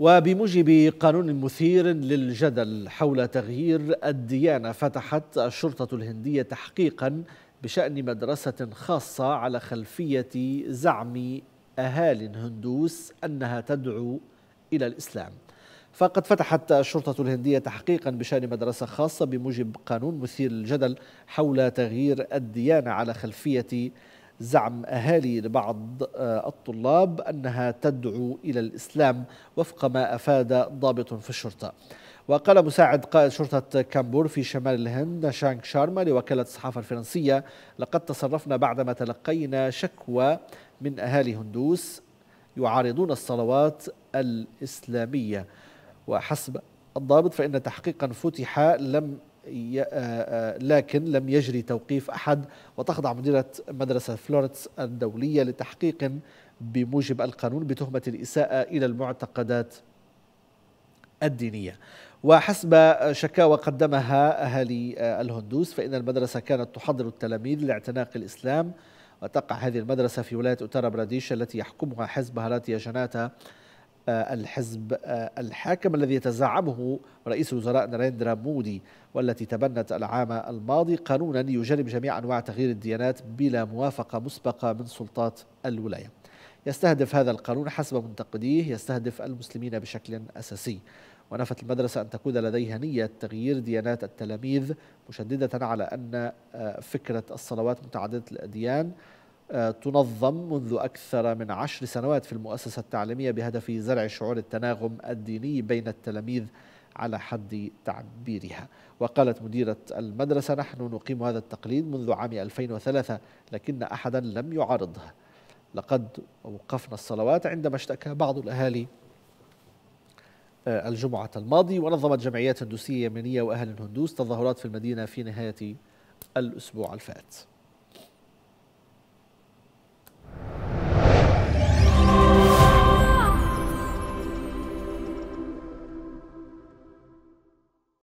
وبموجب قانون مثير للجدل حول تغيير الديانة فتحت الشرطة الهندية تحقيقا بشأن مدرسة خاصة على خلفية زعم أهالي هندوس أنها تدعو إلى الإسلام فقد فتحت الشرطة الهندية تحقيقا بشأن مدرسة خاصة بموجب قانون مثير للجدل حول تغيير الديانة على خلفية زعم أهالي لبعض آه، الطلاب أنها تدعو إلى الإسلام وفق ما أفاد ضابط في الشرطة وقال مساعد قائد شرطة كامبور في شمال الهند شانك شارما لوكالة الصحافة الفرنسية لقد تصرفنا بعدما تلقينا شكوى من أهالي هندوس يعارضون الصلوات الإسلامية وحسب الضابط فإن تحقيقا فتح لم آه، آه، لكن لم يجري توقيف أحد وتخضع مديرة مدرسة فلورتس الدولية لتحقيق بموجب القانون بتهمة الإساءة إلى المعتقدات الدينية وحسب شكاوى قدمها أهالي آه، الهندوس فإن المدرسة كانت تحضر التلاميذ لاعتناق الإسلام وتقع هذه المدرسة في ولاية أوتر براديش التي يحكمها حزب هاراتيا جناتا آه، الحزب آه، الحاكم الذي يتزعمه رئيس الوزراء ناريندرا مودي والتي تبنت العام الماضي قانونا يجرم جميع انواع تغيير الديانات بلا موافقه مسبقه من سلطات الولايه. يستهدف هذا القانون حسب منتقديه يستهدف المسلمين بشكل اساسي. ونفت المدرسة أن تكون لديها نية تغيير ديانات التلاميذ مشددة على أن آه، فكرة الصلوات متعددة الأديان آه، تنظم منذ أكثر من عشر سنوات في المؤسسة التعليمية بهدف زرع شعور التناغم الديني بين التلاميذ على حد تعبيرها وقالت مديرة المدرسة نحن نقيم هذا التقليد منذ عام 2003 لكن أحدا لم يعارضه لقد أوقفنا الصلوات عندما اشتكى بعض الأهالي آه، الجمعة الماضي ونظمت جمعيات هندوسية يمنية وأهل الهندوس تظاهرات في المدينة في نهاية الأسبوع الفات